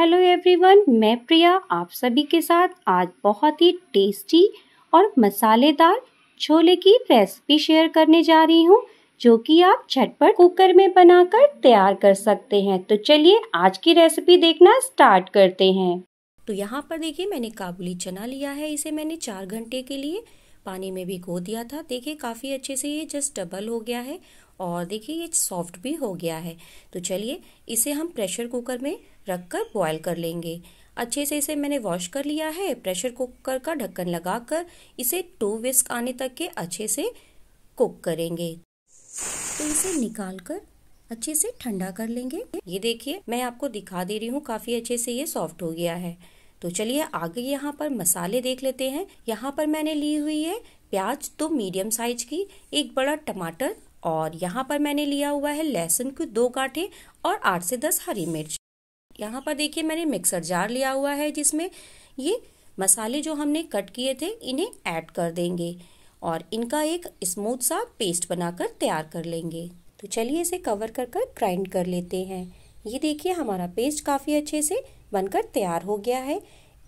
hello everyone मैं प्रिया आप सभी के साथ आज बहुत ही टेस्टी और मसालेदार छोले की रेसिपी शेयर करने जा रही हूँ जो कि आप झटपट कुकर में बनाकर तैयार कर सकते हैं तो चलिए आज की रेसिपी देखना स्टार्ट करते हैं तो यहाँ पर देखिए मैंने काबुली चना लिया है इसे मैंने चार घंटे के लिए पानी में भी गो दिया था देखिए काफ़ी अच्छे से ये जस्ट डबल हो गया है और देखिए ये सॉफ्ट भी हो गया है तो चलिए इसे हम प्रेशर कुकर में रख कर बॉयल कर लेंगे अच्छे से इसे मैंने वॉश कर लिया है प्रेशर कुकर का ढक्कन लगाकर इसे टू विस्क आने तक के अच्छे से कुक करेंगे तो इसे निकाल कर अच्छे से ठंडा कर लेंगे ये देखिए मैं आपको दिखा दे रही हूँ काफ़ी अच्छे से ये सॉफ्ट हो गया है तो चलिए आगे यहाँ पर मसाले देख लेते हैं यहाँ पर मैंने ली हुई है प्याज दो तो मीडियम साइज की एक बड़ा टमाटर और यहाँ पर मैंने लिया हुआ है लहसुन के दो काठे और आठ से दस हरी मिर्च यहाँ पर देखिए मैंने मिक्सर जार लिया हुआ है जिसमें ये मसाले जो हमने कट किए थे इन्हें ऐड कर देंगे और इनका एक स्मूथ सा पेस्ट बनाकर तैयार कर लेंगे तो चलिए इसे कवर कर कर ग्राइंड कर लेते हैं ये देखिए हमारा पेस्ट काफ़ी अच्छे से बनकर तैयार हो गया है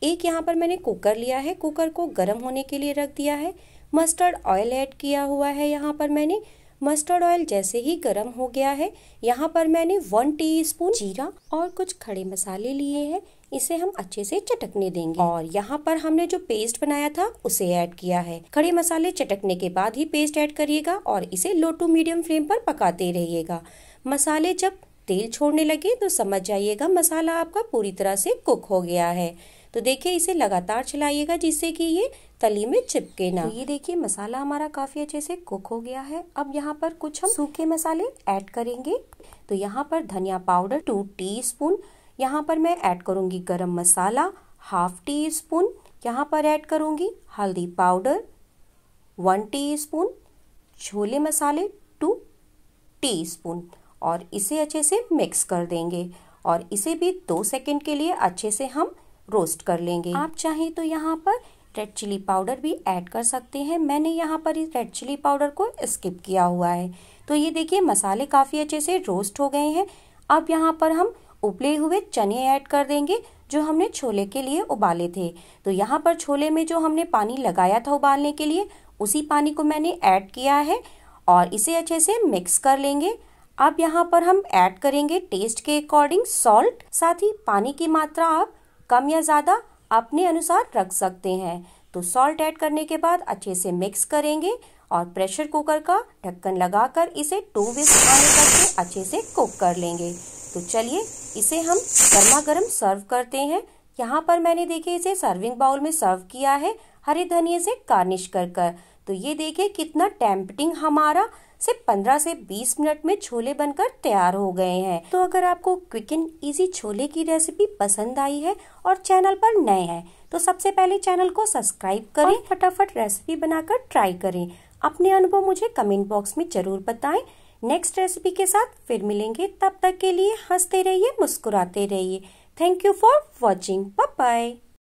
एक यहाँ पर मैंने कुकर लिया है कुकर को गर्म होने के लिए रख दिया है मस्टर्ड ऑयल ऐड किया हुआ है यहाँ पर मैंने मस्टर्ड ऑयल जैसे ही गर्म हो गया है यहाँ पर मैंने वन टीस्पून जीरा और कुछ खड़े मसाले लिए हैं इसे हम अच्छे से चटकने देंगे और यहाँ पर हमने जो पेस्ट बनाया था उसे ऐड किया है खड़े मसाले चटकने के बाद ही पेस्ट ऐड करिएगा और इसे लो टू मीडियम फ्लेम पर पकाते रहिएगा मसाले जब तेल छोड़ने लगे तो समझ जाइएगा मसाला आपका पूरी तरह से कुक हो गया है तो देखिए इसे लगातार चलाइएगा जिससे कि ये तली में चिपके ना तो ये देखिए मसाला हमारा काफ़ी अच्छे से कुक हो गया है अब यहाँ पर कुछ हम सूखे मसाले ऐड करेंगे तो यहाँ पर धनिया पाउडर टू टीस्पून यहाँ पर मैं ऐड करूंगी गरम मसाला हाफ टी स्पून यहाँ पर ऐड करूंगी हल्दी पाउडर वन स्पून छोले मसाले टू स्पून और इसे अच्छे से मिक्स कर देंगे और इसे भी दो सेकेंड के लिए अच्छे से हम रोस्ट कर लेंगे आप चाहें तो यहाँ पर रेड चिली पाउडर भी ऐड कर सकते हैं मैंने यहाँ पर इस रेड चिली पाउडर को स्किप किया हुआ है तो ये देखिए मसाले काफ़ी अच्छे से रोस्ट हो गए हैं अब यहाँ पर हम उबले हुए चने ऐड कर देंगे जो हमने छोले के लिए उबाले थे तो यहाँ पर छोले में जो हमने पानी लगाया था उबालने के लिए उसी पानी को मैंने ऐड किया है और इसे अच्छे से मिक्स कर लेंगे अब यहाँ पर हम ऐड करेंगे टेस्ट के अकॉर्डिंग सॉल्ट साथ ही पानी की मात्रा आप कम या ज़्यादा अपने अनुसार रख सकते हैं तो सॉल्ट ऐड करने के बाद अच्छे से मिक्स करेंगे और प्रेशर कुकर का ढक्कन लगाकर इसे टू विस्ट आने तक अच्छे से कुक कर लेंगे तो चलिए इसे हम गर्मा गर्म सर्व करते हैं यहाँ पर मैंने देखिए इसे सर्विंग बाउल में सर्व किया है हरे धनिए से गार्निश कर कर तो ये देखिए कितना टेम्पटिंग हमारा सिर्फ 15 से 20 मिनट में छोले बनकर तैयार हो गए हैं तो अगर आपको क्विक एंड इजी छोले की रेसिपी पसंद आई है और चैनल पर नए हैं तो सबसे पहले चैनल को सब्सक्राइब करें फटाफट रेसिपी बनाकर ट्राई करें अपने अनुभव मुझे कमेंट बॉक्स में जरूर बताएं नेक्स्ट रेसिपी के साथ फिर मिलेंगे तब तक के लिए हंसते रहिए मुस्कुराते रहिए thank you for watching bye